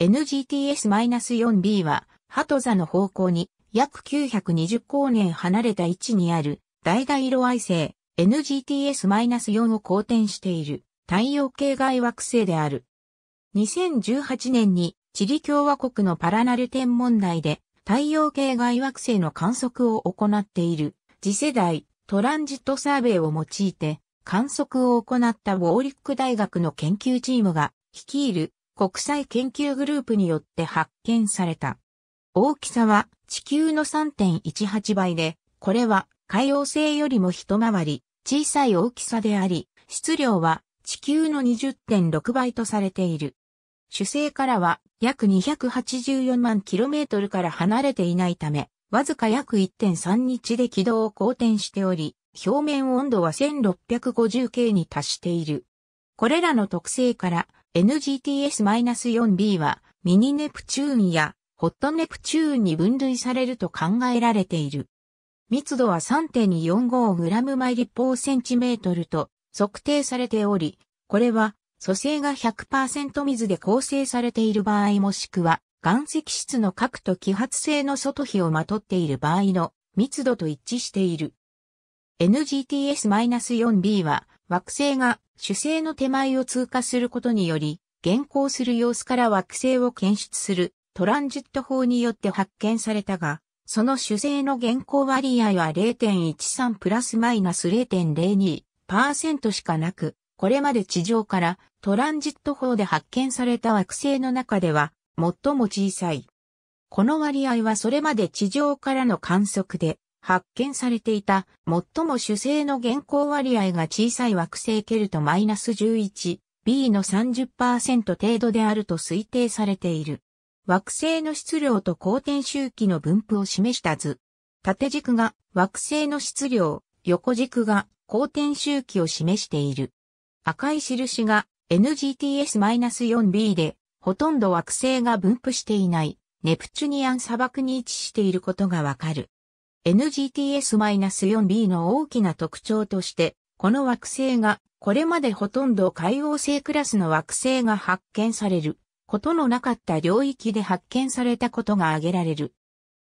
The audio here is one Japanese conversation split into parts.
NGTS-4B は、鳩座の方向に約920光年離れた位置にある大々色矮星 NGTS-4 を公転している太陽系外惑星である。2018年にチリ共和国のパラナル天文台で太陽系外惑星の観測を行っている次世代トランジットサーベイを用いて観測を行ったウォーリック大学の研究チームが率いる国際研究グループによって発見された。大きさは地球の3.18倍で、これは海洋星よりも一回り小さい大きさであり、質量は地球の20.6倍とされている。主星からは約284万 km から離れていないため、わずか約1.3日で軌道を好転しており、表面温度は 1650K に達している。これらの特性から NGTS-4B はミニネプチューンやホットネプチューンに分類されると考えられている。密度は 3.455g 毎立方センチメートルと測定されており、これは素性が100%水で構成されている場合もしくは岩石質の核と揮発性の外皮をまとっている場合の密度と一致している。NGTS-4B は惑星が主星の手前を通過することにより、現行する様子から惑星を検出するトランジット法によって発見されたが、その主星の現行割合は0.13プラスマイナス0.02%しかなく、これまで地上からトランジット法で発見された惑星の中では最も小さい。この割合はそれまで地上からの観測で発見されていた最も主星の現行割合が小さい惑星ケルト -11b の30%程度であると推定されている。惑星の質量と公転周期の分布を示した図。縦軸が惑星の質量、横軸が公転周期を示している。赤い印が NGTS-4b で、ほとんど惑星が分布していない、ネプチュニアン砂漠に位置していることがわかる。NGTS-4B の大きな特徴として、この惑星が、これまでほとんど海王星クラスの惑星が発見される、ことのなかった領域で発見されたことが挙げられる。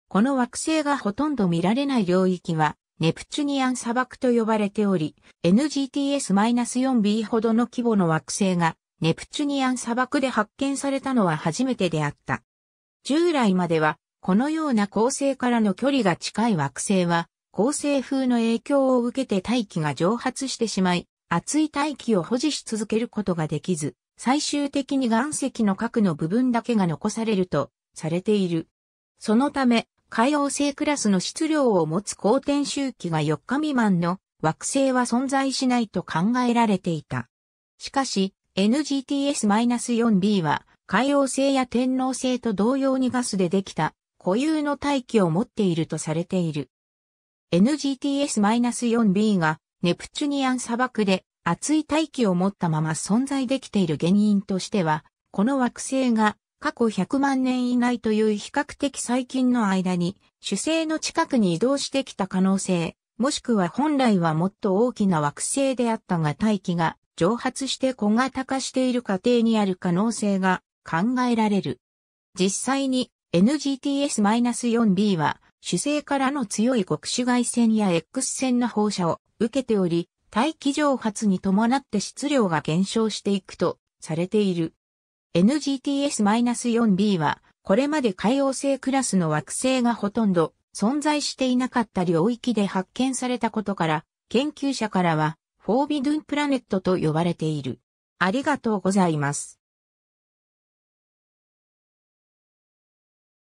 この惑星がほとんど見られない領域は、ネプチュニアン砂漠と呼ばれており、NGTS-4b ほどの規模の惑星が、ネプチュニアン砂漠で発見されたのは初めてであった。従来までは、このような恒星からの距離が近い惑星は、恒星風の影響を受けて大気が蒸発してしまい、熱い大気を保持し続けることができず、最終的に岩石の核の部分だけが残されるとされている。そのため、海王星クラスの質量を持つ公転周期が4日未満の惑星は存在しないと考えられていた。しかし、NGTS-4b は海王星や天王星と同様にガスでできた固有の大気を持っているとされている。NGTS-4b がネプチュニアン砂漠で熱い大気を持ったまま存在できている原因としては、この惑星が過去100万年以内という比較的最近の間に主星の近くに移動してきた可能性、もしくは本来はもっと大きな惑星であったが大気が蒸発して小型化している過程にある可能性が考えられる。実際に NGTS-4B は主星からの強い極紫外線や X 線の放射を受けており、大気蒸発に伴って質量が減少していくとされている。NGTS-4B はこれまで海洋星クラスの惑星がほとんど存在していなかった領域で発見されたことから研究者からはフォービドゥンプラネットと呼ばれている。ありがとうございます。